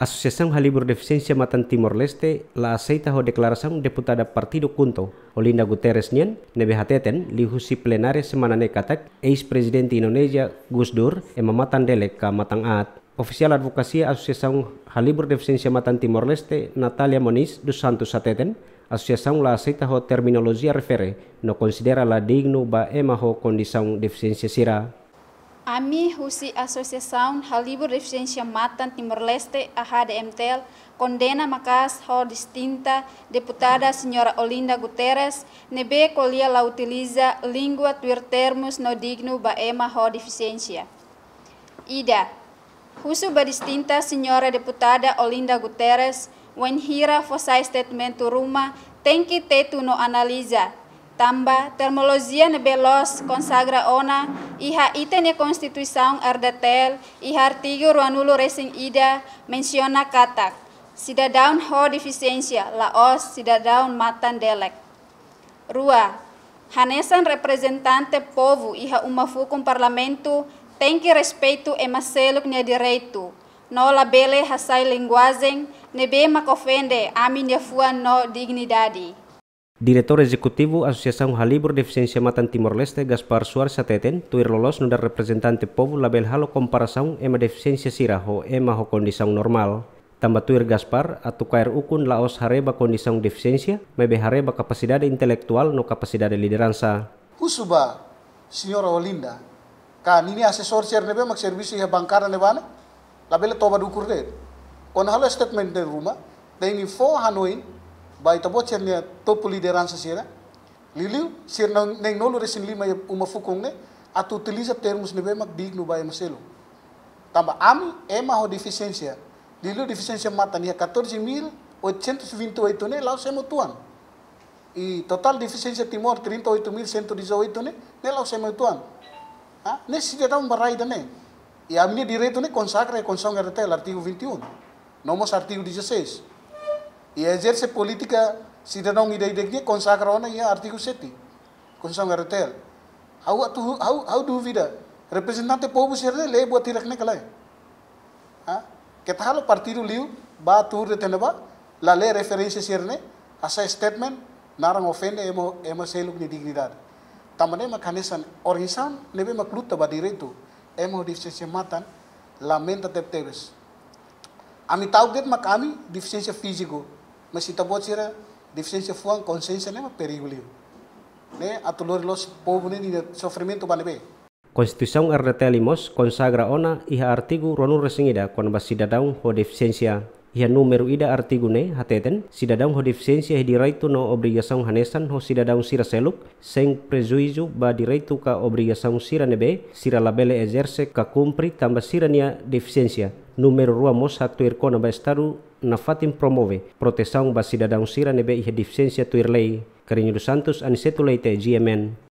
Asosiasi Halibur de Matan Timor Leste la aceita ho declaración deputada Partido Kunto Olinda Guterres Nien, li lihusi plenare semanane katak, ex presidente Indonesia Gus Dur, emamatan delek ka matang at. Oficial advokasi Asosiasi Halibur de Matan Timor Leste, Natalia Moniz dos Santos Sateten Asosiasi la aceita ho terminologia refere, no considera la digno ba ema ho condição deficiência sira. AMI Husi Asosiasaun Halibur Referência Matan Timor-Leste, a HDMTL, kondena makas ho distinta deputada senyora Olinda Guterres, nebe colia la utiliza lingua tuir termus no ba baema ho deficiência. Ida, Husu ba distinta senyora deputada Olinda Guterres, wenhira hira fosai statement tu Ruma, tenki tetu no analiza Tamba, termologia nebelos consagra ona, iha itene constituição ardatel, iha artigo ida, menciona katak. Sidadaun ho deficiência, laos sidadaun matan delek. Rua, Hanesan representante povo iha umafu com parlamento tem que respeito e maceluk nia direito. No labele hasai linguagem, nebe makofende amin fua no dignidadi. Direktur Eksekutif Asosiasi Halibur Defensi Matan Timor-Leste, Gaspar Suar Sateten, tuir lolos nunda representante povo label halo comparação ema defensi siraho ema ho condição normal. Tambah tuir Gaspar, atau kair ukun laos hareba condição defensi mebe hareba kapasidade intelektual no kapasidade lideransa. Kusuba, Senyora Olinda, kan ini asesor chernebe mak servisi ya bankara nebana, label toba dukur de. Kon halo statement de rumah, ini fo hanoin, bay tabo chen eh? ne topu lideran sa sira liliu sir na neng nolo resin lima ya umafukong ne atu tilisa termos ne bemak digno bay maselo tamba ami ema ho deficiencia liliu deficiencia mata ni 14.828 ne laos emo tuan I total deficiencia timor 38.118 ne ne laos emo tuan ah ne sidia tam barai da ne e a minha direito ne consagra e consonga retel artigo 21 nomos artigo 16 e iya, exerce política cidadão ideia consagra ona ia artigo 7 consagra How au How how do vida representante povo serde le buat tirak ne kalai ha kita halo partido liu ba tur de tenaba la le referência sirne asa statement narang ofende emo emo seluk ni dignidad tamane makanesan orisan nebe makluta badiretu emo matan lamenta tepteres ami tau get makami deficiência fisiko mas itabot sira deficiência fuan consciência lema perigo liu né atulor los povo nem de sofrimento be Konstitusión RT Limos consagra ona iha artigo ronu resingida kon basidadaung ho deficiencia ia numero ida artigune hateten sidadaung ho defisiensia di direito no obrigação hanesan ho sidadaung sira seluk seng prejuizu ba direito ka obrigação sira nebe sira labele ejerse ka kumpri tamba sira nia deficiencia numero rua mos hatu irkona ba estaru na fatin promove proteção basidadão sira nebe e deficiência tuirlei, carinho dos santos G M GMN.